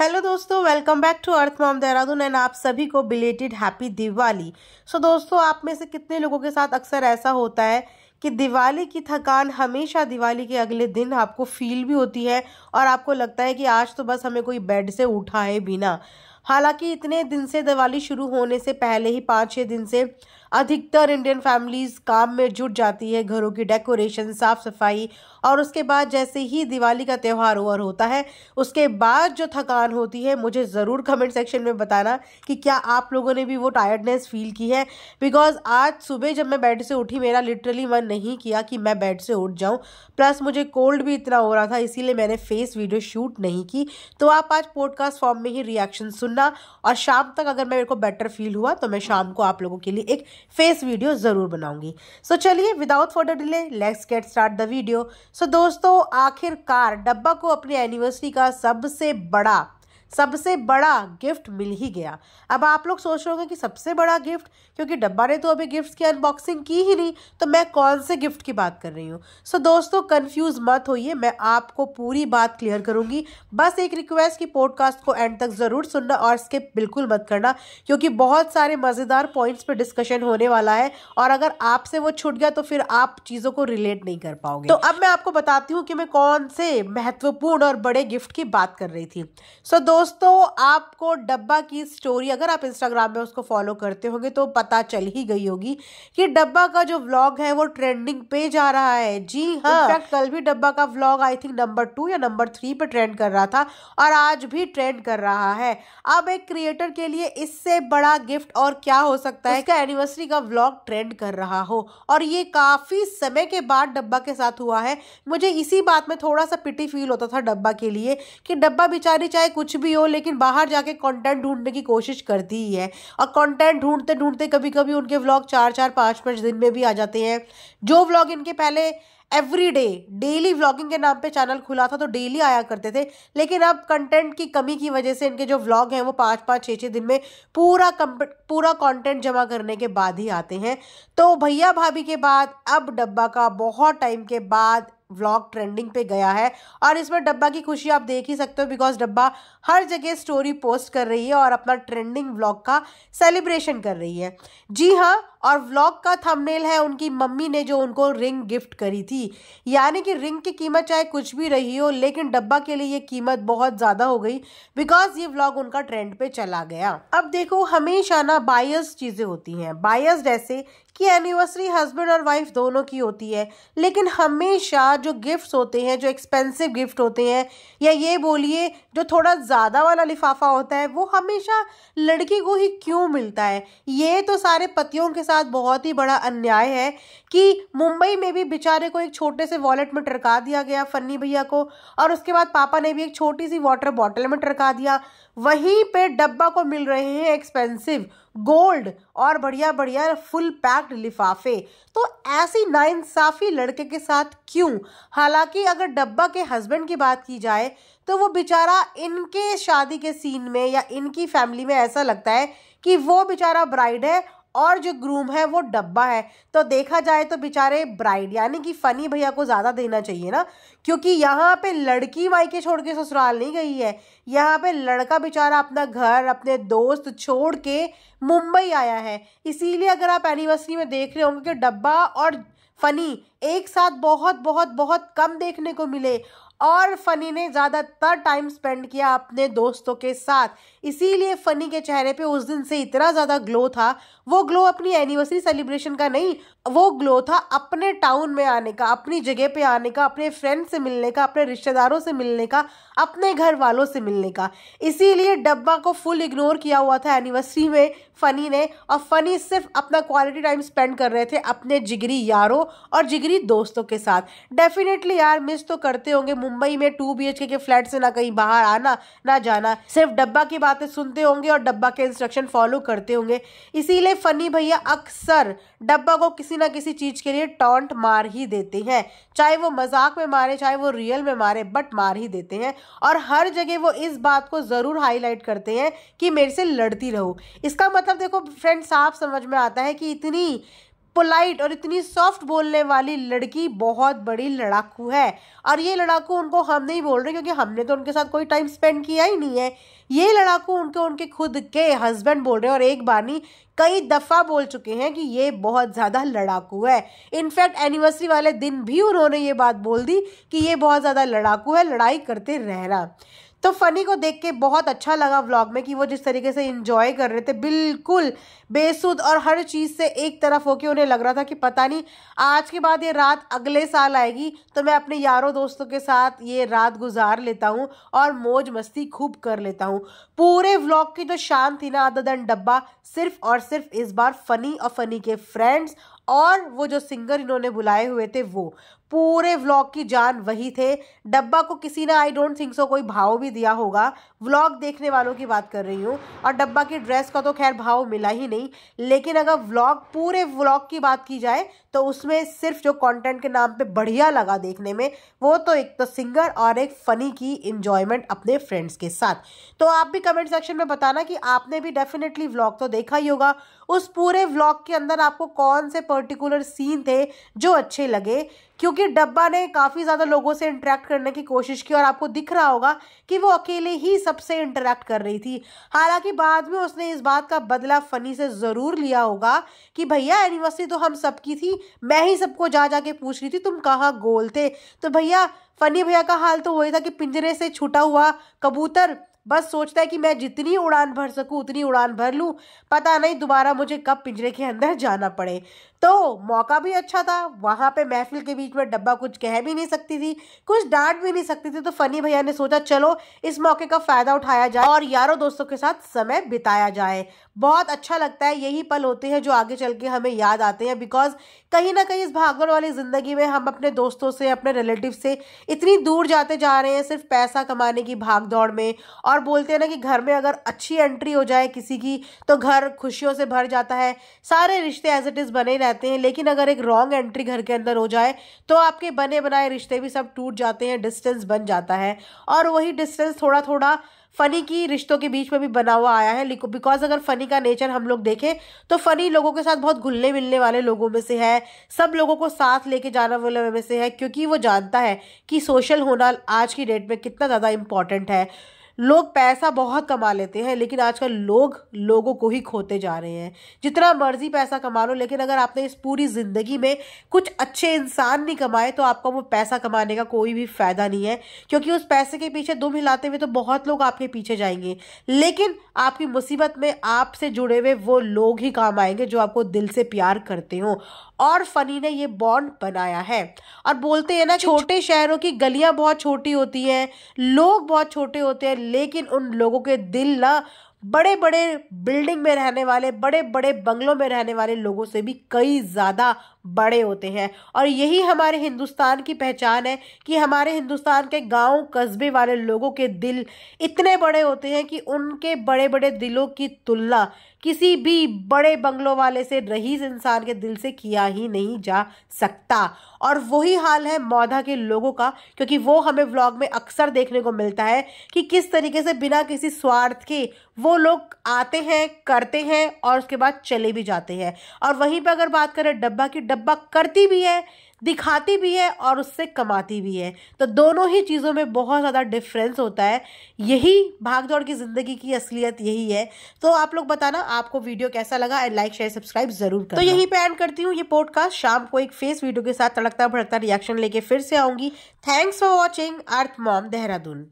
Hello दोस्तों welcome back to earth mom Dehradun and आप सभी को belated happy Diwali so so, दोस्तों आप में से कितने लोगों के साथ अक्सर ऐसा होता है कि दिवाली की थकान हमेशा दिवाली के अगले दिन आपको फील भी होती है और आपको लगता है कि आज तो बस हमें कोई बेड से उठाए बिना हालांकि इतने दिन से दिवाली शुरू होने से पहले ही पाँच छः दिन से अधिकतर इंडियन फैमिलीज़ काम में जुट जाती है घरों की डेकोरेशन साफ़ सफाई और उसके बाद जैसे ही दिवाली का त्यौहार ओवर होता है उसके बाद जो थकान होती है मुझे ज़रूर कमेंट सेक्शन में बताना कि क्या आप लोगों ने भी वो टायर्डनेस फील की है बिकॉज आज सुबह जब मैं बेड से उठी मेरा लिटरली मन नहीं किया कि मैं बेड से उठ जाऊँ प्लस मुझे कोल्ड भी इतना हो रहा था इसीलिए मैंने फेस वीडियो शूट नहीं की तो आप आज पॉडकास्ट फॉर्म में ही रिएक्शन सुनना और शाम तक अगर मैं मेरे को बेटर फील हुआ तो मैं शाम को आप लोगों के लिए एक फेस वीडियो ज़रूर बनाऊंगी सो so, चलिए without further delay let's get start the video so दोस्तों आखिरकार डब्बा को अपनी एनिवर्सरी का सबसे बड़ा सबसे बड़ा गिफ्ट मिल ही गया अब आप लोग सोच रहे होंगे कि सबसे बड़ा गिफ्ट क्योंकि डब्बा ने तो अभी गिफ्ट्स की अनबॉक्सिंग की ही नहीं तो मैं कौन से गिफ्ट की बात कर रही हूँ सो so, दोस्तों कन्फ्यूज मत होइए मैं आपको पूरी बात क्लियर करूँगी बस एक रिक्वेस्ट कि पॉडकास्ट को एंड तक ज़रूर सुनना और स्किप बिल्कुल मत करना क्योंकि बहुत सारे मज़ेदार पॉइंट्स पर डिस्कशन होने वाला है और अगर आपसे वो छूट गया तो फिर आप चीज़ों को रिलेट नहीं कर पाओगे तो अब मैं आपको बताती हूँ कि मैं कौन से महत्वपूर्ण और बड़े गिफ्ट की बात कर रही थी सो so, दोस्तों आपको डब्बा की स्टोरी अगर आप इंस्टाग्राम में उसको फॉलो करते होंगे तो पता चल ही गई होगी कि डब्बा का जो व्लॉग है वो ट्रेंडिंग पे जा रहा है जी हाँ कल भी डब्बा का vlog I think number two या नंबर थ्री पे ट्रेंड कर रहा था और आज भी ट्रेंड कर रहा है अब एक क्रिएटर के लिए इससे बड़ा गिफ्ट और क्या हो सकता है क्या एनिवर्सरी का व्लॉग ट्रेंड कर रहा हो और ये काफ़ी समय के बाद डब्बा के साथ हुआ है मुझे इसी बात में थोड़ा सा पिटी फील होता था डब्बा के लिए कि डब्बा बेचारी चाहे कुछ भी भी हो लेकिन बाहर जाके कंटेंट ढूंढने की कोशिश करती ही है और कंटेंट ढूंढते ढूंढते कभी कभी उनके व्लॉग चार चार पाँच पाँच दिन में भी आ जाते हैं जो व्लॉग इनके पहले एवरी डे डेली व्लॉगिंग के नाम पे चैनल खुला था तो डेली आया करते थे लेकिन अब कंटेंट की कमी की वजह से इनके जो व्लॉग हैं वो पाँच पाँच छः छः दिन में पूरा पूरा कंटेंट जमा करने के बाद ही आते हैं तो भैया भाभी के बाद अब डब्बा का बहुत टाइम के बाद व्लॉग ट्रेंडिंग पे गया है और इसमें डब्बा की खुशी आप देख ही सकते हो बिकॉज डब्बा हर जगह स्टोरी पोस्ट कर रही है और अपना ट्रेंडिंग व्लॉग का सेलिब्रेशन कर रही है जी हाँ और व्लॉग का थंबनेल है उनकी मम्मी ने जो उनको रिंग गिफ्ट करी थी की यानी कि रिंग की कीमत चाहे कुछ भी रही हो लेकिन डब्बा के लिए ये कीमत बहुत ज़्यादा हो गई बिकॉज ये व्लॉग उनका ट्रेंड पे चला गया अब देखो हमेशा ना बायस चीज़ें होती हैं बायस जैसे कि एनिवर्सरी हस्बैंड और वाइफ दोनों की होती है लेकिन हमेशा जो गिफ्ट्स होते हैं जो एक्सपेंसिव गिफ्ट होते हैं या ये बोलिए जो थोड़ा ज़्यादा वाला लिफाफा होता है वो हमेशा लड़की को ही क्यों मिलता है ये तो सारे पतियों के साथ बहुत ही बड़ा अन्याय है कि मुंबई में भी बेचारे को एक छोटे से वॉलेट में टरका दिया गया फन्नी भैया को और उसके बाद पापा ने भी एक छोटी सी वाटर बॉटल में टरका दिया वहीं पे डब्बा को मिल रहे हैं एक्सपेंसिव गोल्ड और बढ़िया बढ़िया फुल पैक्ड लिफाफे तो ऐसी नाइंसाफ़ी लड़के के साथ क्यों हालांकि अगर डब्बा के हस्बैंड की बात की जाए तो वो बेचारा इनके शादी के सीन में या इनकी फैमिली में ऐसा लगता है कि वो बेचारा ब्राइड है और जो ग्रूम है वो डब्बा है तो देखा जाए तो बेचारे ब्राइड यानी कि फ़नी भैया को ज़्यादा देना चाहिए ना क्योंकि यहाँ पे लड़की मायके छोड़ के ससुराल नहीं गई है यहाँ पे लड़का बेचारा अपना घर अपने दोस्त छोड़ के मुंबई आया है इसीलिए अगर आप एनिवर्सरी में देख रहे होंगे कि डब्बा और फ़नी एक साथ बहुत बहुत बहुत कम देखने को मिले और फनी ने ज़्यादातर टाइम स्पेंड किया अपने दोस्तों के साथ इसीलिए फनी के चेहरे पे उस दिन से इतना ज़्यादा ग्लो था वो ग्लो अपनी एनिवर्सरी सेलिब्रेशन का नहीं वो ग्लो था अपने टाउन में आने का अपनी जगह पे आने का अपने फ्रेंड से मिलने का अपने रिश्तेदारों से मिलने का अपने घर वालों से मिलने का इसीलिए डब्बा को फुल इग्नोर किया हुआ था एनिवर्सरी में फ़नी ने और फ़नी सिर्फ अपना क्वालिटी टाइम स्पेंड कर रहे थे अपने जिगरी यारों और जिगरी दोस्तों के साथ डेफिनेटली यार मिस तो करते होंगे मुंबई में टू बी के फ्लैट से ना कहीं बाहर आना ना जाना सिर्फ डब्बा की बातें सुनते होंगे और डब्बा के इंस्ट्रक्शन फॉलो करते होंगे इसीलिए फनी भैया अक्सर डब्बा को किसी ना किसी चीज़ के लिए टॉन्ट मार ही देते हैं चाहे वो मजाक में मारे चाहे वो रियल में मारे बट मार ही देते हैं और हर जगह वो इस बात को ज़रूर हाईलाइट करते हैं कि मेरे से लड़ती रहो इसका मतलब देखो फ्रेंड साफ समझ में आता है कि इतनी पोलाइट और इतनी सॉफ्ट बोलने वाली लड़की बहुत बड़ी लड़ाकू है और ये लड़ाकू उनको हम नहीं बोल रहे क्योंकि हमने तो उनके साथ कोई टाइम स्पेंड किया ही नहीं है ये लड़ाकू उनके उनके खुद के हस्बैंड बोल रहे हैं और एक बानी कई दफ़ा बोल चुके हैं कि ये बहुत ज़्यादा लड़ाकू है इनफैक्ट एनिवर्सरी वाले दिन भी उन्होंने ये बात बोल दी कि ये बहुत ज़्यादा लड़ाकू है लड़ाई करते रहना तो फ़नी को देख के बहुत अच्छा लगा व्लॉग में कि वो जिस तरीके से इंजॉय कर रहे थे बिल्कुल बेसुद और हर चीज़ से एक तरफ होके उन्हें लग रहा था कि पता नहीं आज के बाद ये रात अगले साल आएगी तो मैं अपने यारों दोस्तों के साथ ये रात गुजार लेता हूँ और मौज मस्ती खूब कर लेता हूँ पूरे व्लॉग की जो शान थी ना अदन डब्बा सिर्फ और सिर्फ इस बार फ़नी और फ़नी के फ्रेंड्स और वो जो सिंगर इन्होंने बुलाए हुए थे वो पूरे व्लॉग की जान वही थे डब्बा को किसी ने आई डोंट थिंक सो कोई भाव भी दिया होगा व्लॉग देखने वालों की बात कर रही हूँ और डब्बा की ड्रेस का तो खैर भाव मिला ही नहीं लेकिन अगर व्लॉग पूरे व्लॉग की बात की जाए तो उसमें सिर्फ जो कंटेंट के नाम पे बढ़िया लगा देखने में वो तो एक तो सिंगर और एक फ़नी की इन्जॉयमेंट अपने फ्रेंड्स के साथ तो आप भी कमेंट सेक्शन में बताना कि आपने भी डेफिनेटली व्लॉग तो देखा ही होगा उस पूरे व्लॉग के अंदर आपको कौन से पर्टिकुलर सीन थे जो अच्छे लगे क्योंकि डब्बा ने काफ़ी ज़्यादा लोगों से इंटरेक्ट करने की कोशिश की और आपको दिख रहा होगा कि वो अकेले ही सबसे इंटरेक्ट कर रही थी हालांकि बाद में उसने इस बात का बदला फ़नी से ज़रूर लिया होगा कि भैया एनिवर्सरी तो हम सबकी थी मैं ही सबको जा जा के पूछ रही थी तुम कहाँ गोल थे तो भैया फ़नी भैया का हाल तो वही था कि पिंजरे से छुटा हुआ कबूतर बस सोचता है कि मैं जितनी उड़ान भर सकूँ उतनी उड़ान भर लूँ पता नहीं दोबारा मुझे कब पिंजरे के अंदर जाना पड़े तो मौका भी अच्छा था वहाँ पे महफिल के बीच में डब्बा कुछ कह भी नहीं सकती थी कुछ डांट भी नहीं सकती थी तो फ़नी भैया ने सोचा चलो इस मौके का फ़ायदा उठाया जाए और यारों दोस्तों के साथ समय बिताया जाए बहुत अच्छा लगता है यही पल होते हैं जो आगे चल के हमें याद आते हैं बिकॉज कहीं ना कहीं इस भागड़ वाली ज़िंदगी में हम अपने दोस्तों से अपने रिलेटिव से इतनी दूर जाते जा रहे हैं सिर्फ पैसा कमाने की भाग में और और बोलते हैं ना कि घर में अगर अच्छी एंट्री हो जाए किसी की तो घर खुशियों से भर जाता है सारे रिश्ते एज इट इज़ बने रहते हैं लेकिन अगर एक रॉन्ग एंट्री घर के अंदर हो जाए तो आपके बने बनाए रिश्ते भी सब टूट जाते हैं डिस्टेंस बन जाता है और वही डिस्टेंस थोड़ा थोड़ा फ़नी की रिश्तों के बीच में भी बना हुआ आया है बिकॉज अगर फ़नी का नेचर हम लोग देखें तो फ़नी लोगों के साथ बहुत घुलने मिलने वाले लोगों में से है सब लोगों को साथ लेके जाने वाले में से है क्योंकि वो जानता है कि सोशल होना आज की डेट में कितना ज़्यादा इम्पॉर्टेंट है लोग पैसा बहुत कमा लेते हैं लेकिन आजकल लोग लोगों को ही खोते जा रहे हैं जितना मर्जी पैसा कमा लो लेकिन अगर आपने इस पूरी ज़िंदगी में कुछ अच्छे इंसान नहीं कमाए तो आपका वो पैसा कमाने का कोई भी फ़ायदा नहीं है क्योंकि उस पैसे के पीछे दुम हिलाते हुए तो बहुत लोग आपके पीछे जाएंगे लेकिन आपकी मुसीबत में आपसे जुड़े हुए वो लोग ही काम आएंगे जो आपको दिल से प्यार करते हो और फनी ने ये बॉन्ड बनाया है और बोलते हैं ना छोटे शहरों की गलियां बहुत छोटी होती हैं लोग बहुत छोटे होते हैं लेकिन उन लोगों के दिल ना बड़े बड़े बिल्डिंग में रहने वाले बड़े बड़े बंगलों में रहने वाले लोगों से भी कई ज़्यादा बड़े होते हैं और यही हमारे हिंदुस्तान की पहचान है कि हमारे हिंदुस्तान के गांव कस्बे वाले लोगों के दिल इतने बड़े होते हैं कि उनके बड़े बड़े दिलों की तुलना किसी भी बड़े बंगलों वाले से रहीस इंसान के दिल से किया ही नहीं जा सकता और वही हाल है मौधा के लोगों का क्योंकि वो हमें व्लॉग में अक्सर देखने को मिलता है कि किस तरीके से बिना किसी स्वार्थ के वो लोग आते हैं करते हैं और उसके बाद चले भी जाते हैं और वहीं पर अगर बात करें डब्बा की डब्बा करती भी है दिखाती भी है और उससे कमाती भी है तो दोनों ही चीज़ों में बहुत ज़्यादा डिफरेंस होता है यही भाग दौड़ की ज़िंदगी की असलियत यही है तो आप लोग बताना आपको वीडियो कैसा लगा एंड लाइक शेयर सब्सक्राइब ज़रूर करना। तो यही पे एंड करती हूँ ये पॉडकास्ट शाम को एक फेस वीडियो के साथ तड़कता भड़कता रिएक्शन लेके फिर से आऊँगी thanks for watching earth mom Dehradun